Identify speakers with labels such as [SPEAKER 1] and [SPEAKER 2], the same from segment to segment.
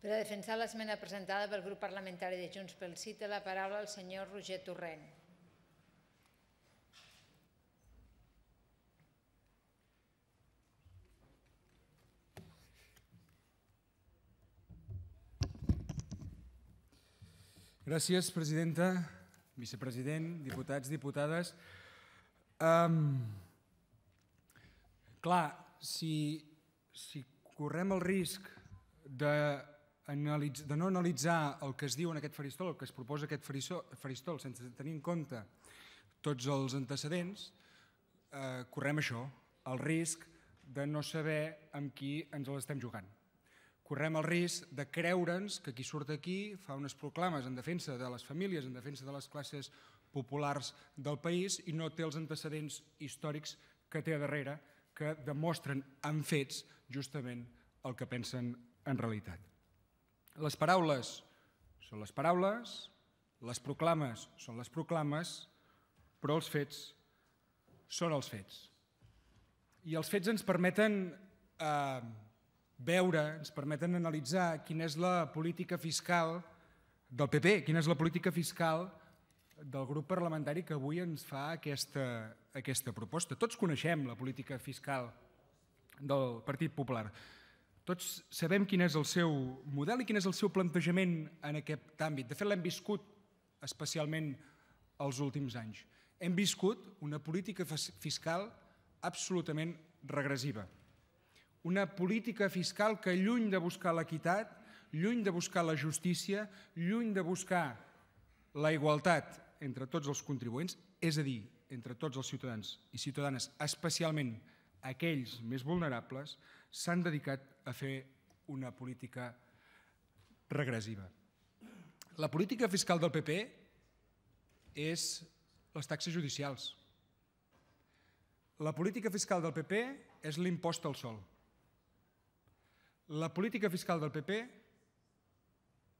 [SPEAKER 1] Per a defensar l'esmena presentada pel grup parlamentari de Junts pel Sí té la paraula el senyor Roger Torrent. Gràcies, presidenta, vicepresident, diputats, diputades. clar, si, si correm el risc de de no analitzar el que es diu en aquest faristol, el que es proposa aquest faristol, sense tenir en compte tots els antecedents, eh, correm això, el risc de no saber amb qui ens l'estem jugant. Correm el risc de creure'ns que qui surt aquí fa unes proclames en defensa de les famílies, en defensa de les classes populars del país i no té els antecedents històrics que té a darrere que demostren en fets justament el que pensen en realitat. Les paraules són les paraules, les proclames són les proclames, però els fets són els fets. I els fets ens permeten eh, veure, ens permeten analitzar quina és la política fiscal del PP, quina és la política fiscal del grup parlamentari que avui ens fa aquesta, aquesta proposta. Tots coneixem la política fiscal del Partit Popular. Tots sabem quin és el seu model i quin és el seu plantejament en aquest àmbit. De fet, l'hem viscut especialment els últims anys. Hem viscut una política fiscal absolutament regressiva. Una política fiscal que, lluny de buscar l'equitat, lluny de buscar la justícia, lluny de buscar la igualtat entre tots els contribuents, és a dir, entre tots els ciutadans i ciutadanes, especialment ciutadans, aquells més vulnerables, s'han dedicat a fer una política regressiva. La política fiscal del PP és les taxes judicials. La política fiscal del PP és l'impost al sol. La política fiscal del PP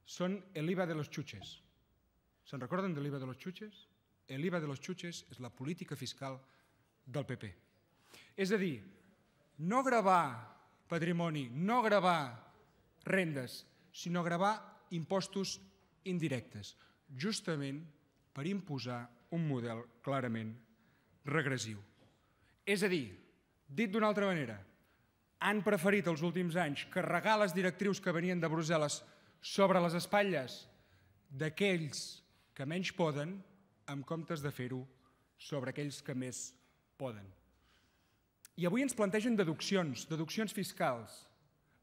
[SPEAKER 1] són el IVA de los xutxes. Se'n recorden de l'IVA de los xutxes? El IVA de los xutxes és la política fiscal del PP. És a dir, no gravar patrimoni, no gravar rendes, sinó gravar impostos indirectes, justament per imposar un model clarament regressiu. És a dir, dit d'una altra manera, han preferit els últims anys carregar les directrius que venien de Brussel·les sobre les espatlles d'aquells que menys poden en comptes de fer-ho sobre aquells que més poden. I avui ens plantegen deduccions, deduccions fiscals.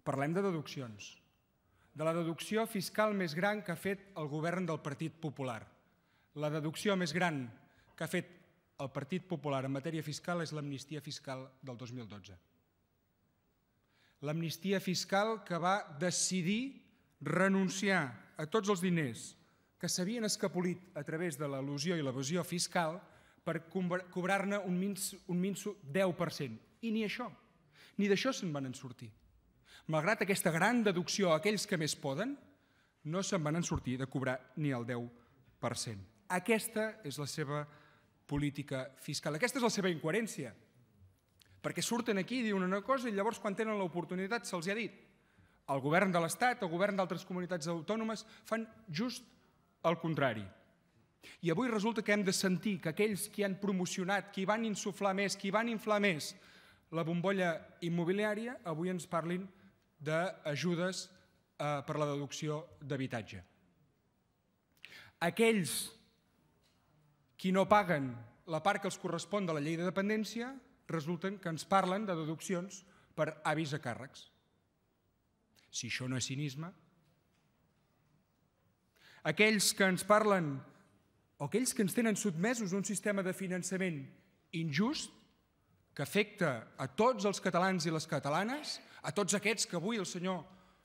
[SPEAKER 1] Parlem de deduccions. De la deducció fiscal més gran que ha fet el govern del Partit Popular. La deducció més gran que ha fet el Partit Popular en matèria fiscal és l'amnistia fiscal del 2012. L'amnistia fiscal que va decidir renunciar a tots els diners que s'havien escapolit a través de l'al·lusió i l'evasió fiscal per cobrar-ne un, minso, un minso 10%. I ni això, ni d'això se'n van en sortir. Malgrat aquesta gran deducció a aquells que més poden, no se'n van en sortir de cobrar ni el 10%. Aquesta és la seva política fiscal. Aquesta és la seva incoherència. Perquè surten aquí i diuen una cosa i llavors quan tenen l'oportunitat se'ls ha dit. El govern de l'Estat, el govern d'altres comunitats autònomes fan just el contrari. I avui resulta que hem de sentir que aquells que han promocionat, que hi van insuflar més, que hi van inflar més la bombolla immobiliària, avui ens parlin d'ajudes eh, per la deducció d'habitatge. Aquells qui no paguen la part que els correspon de la llei de dependència resulten que ens parlen de deduccions per avis a càrrecs. Si això no és cinisme. Aquells que ens parlen o aquells que ens tenen sotmesos a un sistema de finançament injust que afecta a tots els catalans i les catalanes, a tots aquests que avui el senyor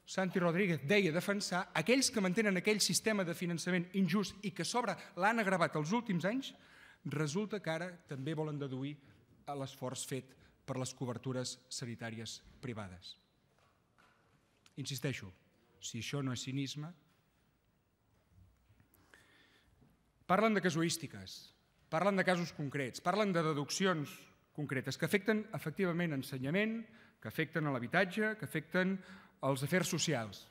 [SPEAKER 1] Santi Rodríguez deia defensar, aquells que mantenen aquell sistema de finançament injust i que a sobre l'han agravat els últims anys, resulta que ara també volen deduir l'esforç fet per les cobertures sanitàries privades. Insisteixo, si això no és cinisme, Parlen de casuístiques, parlen de casos concrets, parlen de deduccions concretes que afecten efectivament ensenyament, que afecten a l'habitatge, que afecten als afers socials.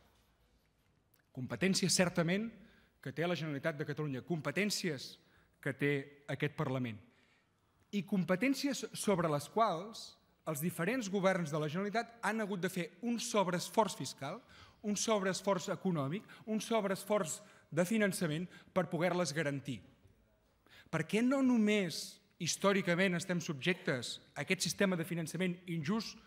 [SPEAKER 1] Competències certament que té la Generalitat de Catalunya, competències que té aquest Parlament i competències sobre les quals els diferents governs de la Generalitat han hagut de fer un sobreesforç fiscal, un sobreesforç econòmic, un sobreesforç econòmic de finançament per poder-les garantir. què no només històricament estem subjectes a aquest sistema de finançament injust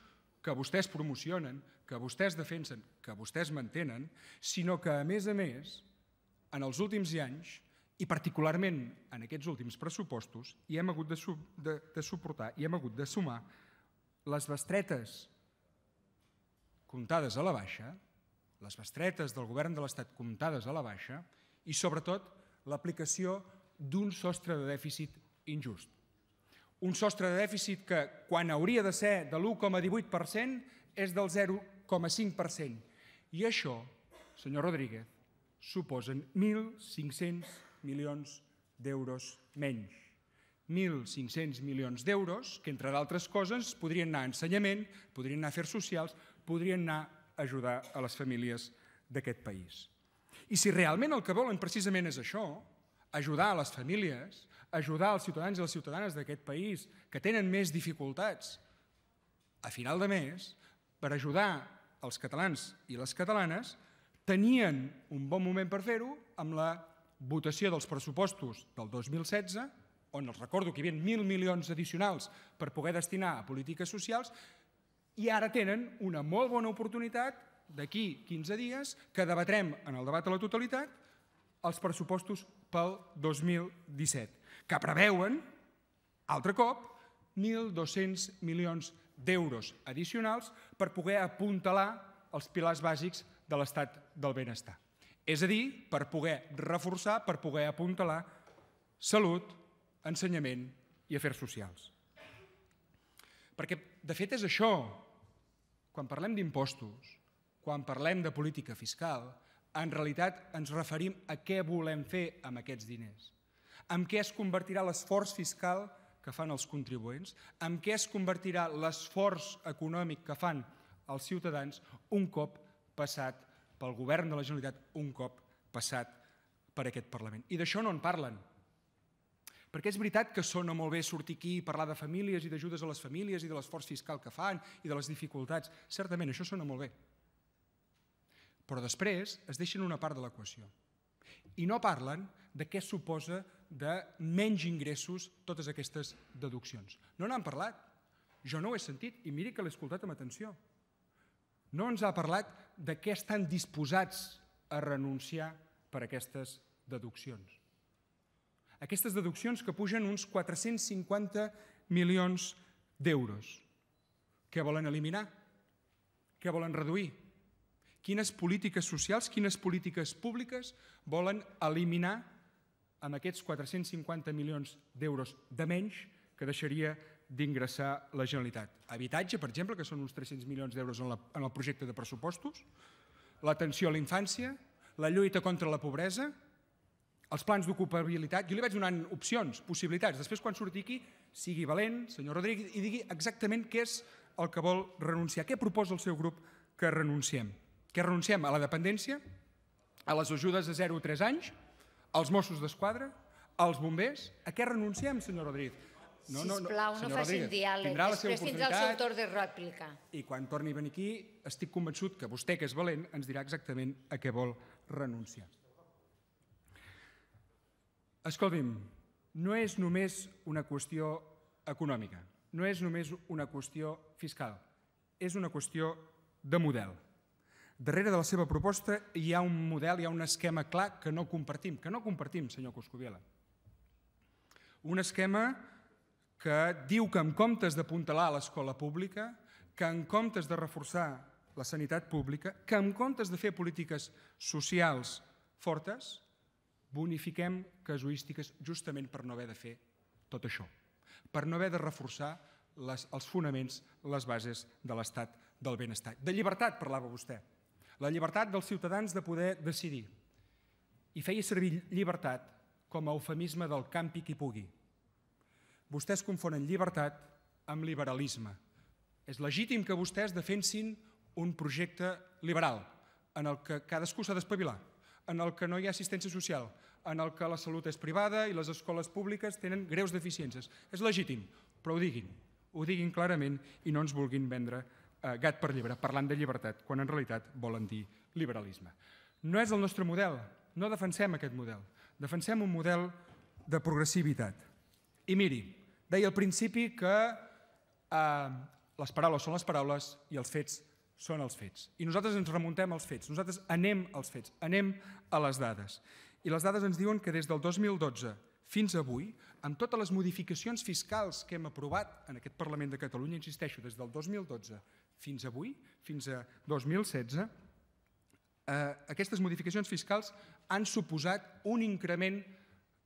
[SPEAKER 1] que vostès promocionen, que vostès defensen, que vostès mantenen, sinó que, a més a més, en els últims anys, i particularment en aquests últims pressupostos, hi hem hagut de, de, de suportar, i hem hagut de sumar les bestretes comptades a la baixa les bestretes del govern de l'Estat comptades a la baixa i, sobretot, l'aplicació d'un sostre de dèficit injust. Un sostre de dèficit que, quan hauria de ser de l'1,18%, és del 0,5%. I això, senyor Rodríguez, suposen 1.500 milions d'euros menys. 1.500 milions d'euros que, entre d'altres coses, podrien anar a ensenyament, podrien anar a afers socials, podrien anar ajudar a les famílies d'aquest país. I si realment el que volen precisament és això, ajudar a les famílies, ajudar els ciutadans i les ciutadanes d'aquest país que tenen més dificultats a final de mes, per ajudar els catalans i les catalanes, tenien un bon moment per fer-ho amb la votació dels pressupostos del 2016, on els recordo que hi havia mil milions addicionals per poder destinar a polítiques socials, i ara tenen una molt bona oportunitat d'aquí 15 dies que debatrem en el debat a la totalitat els pressupostos pel 2017, que preveuen, altre cop, 1.200 milions d'euros addicionals per poder apuntalar els pilars bàsics de l'estat del benestar. És a dir, per poder reforçar, per poder apuntalar salut, ensenyament i afers socials. Perquè, de fet, és això. Quan parlem d'impostos, quan parlem de política fiscal, en realitat ens referim a què volem fer amb aquests diners, en què es convertirà l'esforç fiscal que fan els contribuents, en què es convertirà l'esforç econòmic que fan els ciutadans un cop passat pel govern de la Generalitat, un cop passat per aquest Parlament. I d'això no en parlen. Perquè és veritat que sona molt bé sortir aquí i parlar de famílies i d'ajudes a les famílies i de l'esforç fiscal que fan i de les dificultats. Certament, això sona molt bé. Però després es deixen una part de l'equació. I no parlen de què suposa de menys ingressos totes aquestes deduccions. No n'han parlat. Jo no ho he sentit i miri que l'he escoltat amb atenció. No ens ha parlat de què estan disposats a renunciar per aquestes deduccions. Aquestes deduccions que pugen uns 450 milions d'euros. Què volen eliminar? Què volen reduir? Quines polítiques socials, quines polítiques públiques volen eliminar amb aquests 450 milions d'euros de menys que deixaria d'ingressar la Generalitat. Habitatge, per exemple, que són uns 300 milions d'euros en, el projecte de pressupostos, l'atenció a la infància, la lluita contra la pobresa, els plans d'ocupabilitat, jo li vaig donant opcions, possibilitats. Després, quan surti aquí, sigui valent, senyor Rodríguez, i digui exactament què és el que vol renunciar. Què proposa el seu grup que renunciem? Que renunciem a la dependència, a les ajudes de 0 a 3 anys, als Mossos d'Esquadra, als bombers? A què renunciem, senyor Rodríguez? No, no, no. Sisplau, no, facin diàleg. Tindrà Després tindrà el seu torn de rèplica. I quan torni a venir aquí, estic convençut que vostè, que és valent, ens dirà exactament a què vol renunciar. Escolti'm, no és només una qüestió econòmica, no és només una qüestió fiscal, és una qüestió de model. Darrere de la seva proposta hi ha un model, hi ha un esquema clar que no compartim, que no compartim, senyor Coscubiela. Un esquema que diu que en comptes d'apuntalar l'escola pública, que en comptes de reforçar la sanitat pública, que en comptes de fer polítiques socials fortes, bonifiquem casuístiques justament per no haver de fer tot això, per no haver de reforçar les, els fonaments, les bases de l'estat del benestar. De llibertat parlava vostè, la llibertat dels ciutadans de poder decidir. I feia servir llibertat com a eufemisme del campi qui pugui. Vostès confonen llibertat amb liberalisme. És legítim que vostès defensin un projecte liberal en el que cadascú s'ha d'espavilar, en el que no hi ha assistència social, en el que la salut és privada i les escoles públiques tenen greus deficiències. És legítim, però ho diguin, ho diguin clarament i no ens vulguin vendre eh, gat per llibre, parlant de llibertat, quan en realitat volen dir liberalisme. No és el nostre model, no defensem aquest model, defensem un model de progressivitat. I miri, deia al principi que eh, les paraules són les paraules i els fets són els fets. I nosaltres ens remuntem als fets, nosaltres anem als fets, anem a les dades. I les dades ens diuen que des del 2012 fins avui, amb totes les modificacions fiscals que hem aprovat en aquest Parlament de Catalunya, insisteixo, des del 2012 fins avui, fins a 2016, eh, aquestes modificacions fiscals han suposat un increment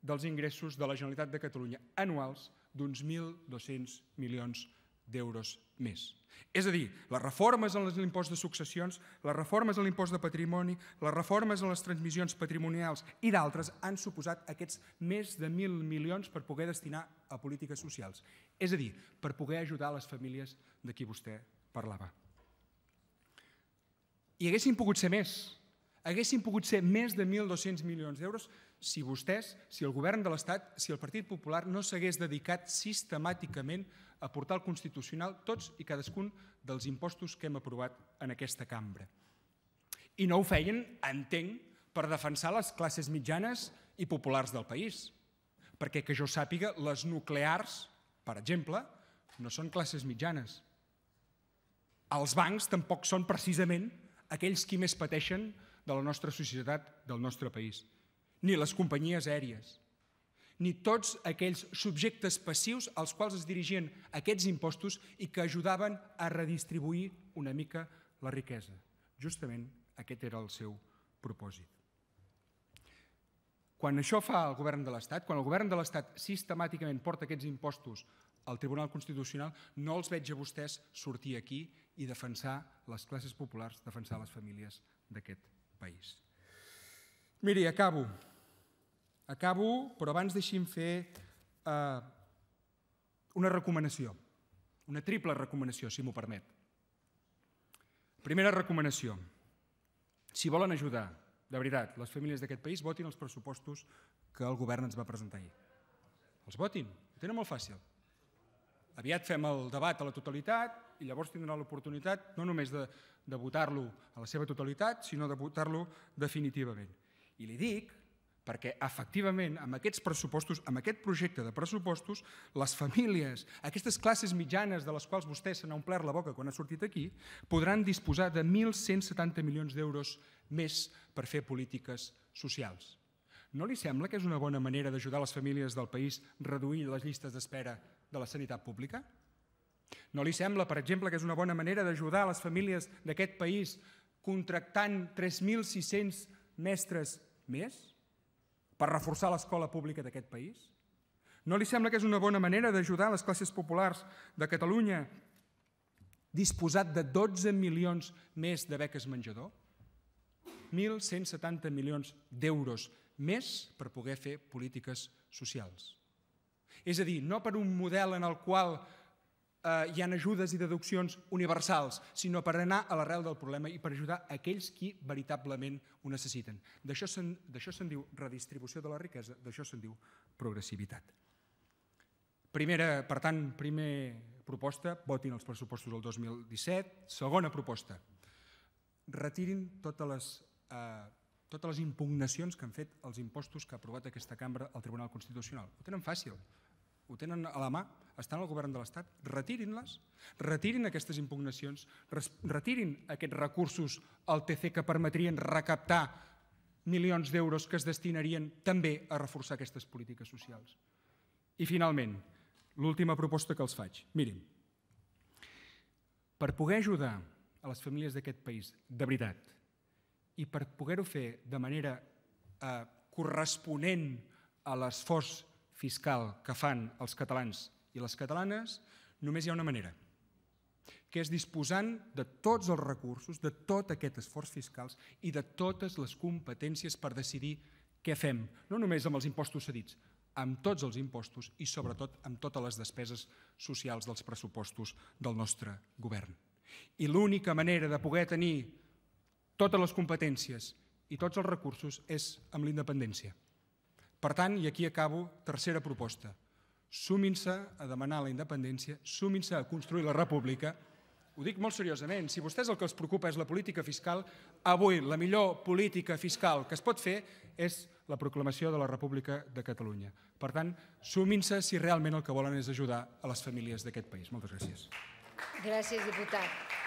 [SPEAKER 1] dels ingressos de la Generalitat de Catalunya anuals d'uns 1.200 milions d'euros d'euros més. És a dir, les reformes en l'impost de successions, les reformes en l'impost de patrimoni, les reformes en les transmissions patrimonials i d'altres han suposat aquests més de 1.000 milions per poder destinar a polítiques socials. És a dir, per poder ajudar les famílies de qui vostè parlava. I haguessin pogut ser més. Haguessin pogut ser més de 1.200 milions d'euros si vostès, si el govern de l'Estat, si el Partit Popular no s'hagués dedicat sistemàticament a portar al Constitucional tots i cadascun dels impostos que hem aprovat en aquesta cambra. I no ho feien, entenc, per defensar les classes mitjanes i populars del país. Perquè, que jo sàpiga, les nuclears, per exemple, no són classes mitjanes. Els bancs tampoc són precisament aquells qui més pateixen de la nostra societat, del nostre país ni les companyies aèries, ni tots aquells subjectes passius als quals es dirigien aquests impostos i que ajudaven a redistribuir una mica la riquesa. Justament aquest era el seu propòsit. Quan això fa el govern de l'Estat, quan el govern de l'Estat sistemàticament porta aquests impostos al Tribunal Constitucional, no els veig a vostès sortir aquí i defensar les classes populars, defensar les famílies d'aquest país. Miri, acabo. Acabo, però abans deixi'm fer eh, una recomanació, una triple recomanació, si m'ho permet. Primera recomanació. Si volen ajudar, de veritat, les famílies d'aquest país, votin els pressupostos que el govern ens va presentar ahir. Els votin, ho tenen molt fàcil. Aviat fem el debat a la totalitat i llavors tindran l'oportunitat no només de, de votar-lo a la seva totalitat, sinó de votar-lo definitivament. I li dic perquè efectivament amb aquests pressupostos, amb aquest projecte de pressupostos, les famílies, aquestes classes mitjanes de les quals vostè se n'ha omplert la boca quan ha sortit aquí, podran disposar de 1.170 milions d'euros més per fer polítiques socials. No li sembla que és una bona manera d'ajudar les famílies del país a reduir les llistes d'espera de la sanitat pública? No li sembla, per exemple, que és una bona manera d'ajudar les famílies d'aquest país contractant 3.600 mestres més? per reforçar l'escola pública d'aquest país? No li sembla que és una bona manera d'ajudar les classes populars de Catalunya disposat de 12 milions més de beques menjador? 1.170 milions d'euros més per poder fer polítiques socials. És a dir, no per un model en el qual eh, hi ha ajudes i deduccions universals, sinó per anar a l'arrel del problema i per ajudar aquells qui veritablement ho necessiten. D'això se'n se diu redistribució de la riquesa, d'això se'n diu progressivitat. Primera, per tant, primer proposta, votin els pressupostos del 2017. Segona proposta, retirin totes les, eh, totes les impugnacions que han fet els impostos que ha aprovat aquesta cambra al Tribunal Constitucional. Ho tenen fàcil ho tenen a la mà, estan al govern de l'Estat, retirin-les, retirin aquestes impugnacions, retirin aquests recursos al TC que permetrien recaptar milions d'euros que es destinarien també a reforçar aquestes polítiques socials. I finalment, l'última proposta que els faig. Mirin, per poder ajudar a les famílies d'aquest país, de veritat, i per poder-ho fer de manera eh, corresponent a l'esforç fiscal que fan els catalans i les catalanes, només hi ha una manera, que és disposant de tots els recursos, de tot aquest esforç fiscal i de totes les competències per decidir què fem, no només amb els impostos cedits, amb tots els impostos i sobretot amb totes les despeses socials dels pressupostos del nostre govern. I l'única manera de poder tenir totes les competències i tots els recursos és amb l'independència. Per tant, i aquí acabo, tercera proposta. Sumin-se a demanar la independència, sumin-se a construir la república. Ho dic molt seriosament, si vostès el que els preocupa és la política fiscal, avui la millor política fiscal que es pot fer és la proclamació de la República de Catalunya. Per tant, sumin-se si realment el que volen és ajudar a les famílies d'aquest país. Moltes gràcies. Gràcies, diputat.